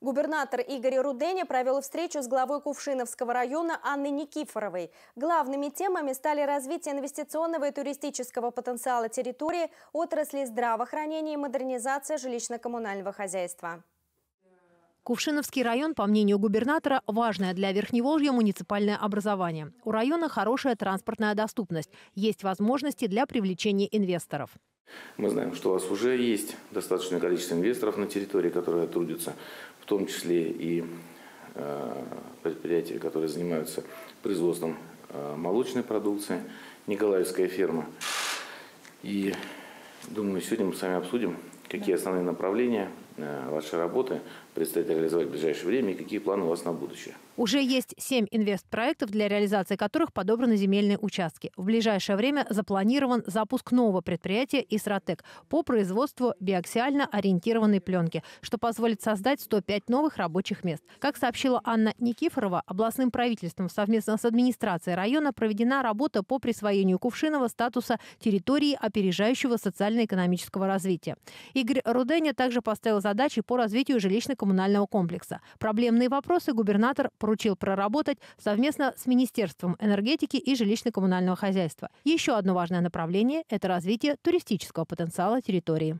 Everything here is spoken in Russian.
Губернатор Игорь Руденя провел встречу с главой Кувшиновского района Анной Никифоровой. Главными темами стали развитие инвестиционного и туристического потенциала территории, отрасли здравоохранения и модернизация жилищно-коммунального хозяйства. Кувшиновский район, по мнению губернатора, важное для Верхневолжья муниципальное образование. У района хорошая транспортная доступность, есть возможности для привлечения инвесторов. Мы знаем, что у вас уже есть достаточное количество инвесторов на территории, которые трудятся, в том числе и э, предприятия, которые занимаются производством э, молочной продукции, Николаевская ферма. И думаю, сегодня мы с вами обсудим, какие основные направления Э, ваши работы предстоит реализовать в ближайшее время и какие планы у вас на будущее. Уже есть семь инвестпроектов, для реализации которых подобраны земельные участки. В ближайшее время запланирован запуск нового предприятия «Исротек» по производству биоксиально-ориентированной пленки, что позволит создать 105 новых рабочих мест. Как сообщила Анна Никифорова, областным правительством совместно с администрацией района проведена работа по присвоению Кувшинова статуса территории опережающего социально-экономического развития. Игорь Руденя также поставил задачи по развитию жилищно-коммунального комплекса. Проблемные вопросы губернатор поручил проработать совместно с Министерством энергетики и жилищно-коммунального хозяйства. Еще одно важное направление – это развитие туристического потенциала территории.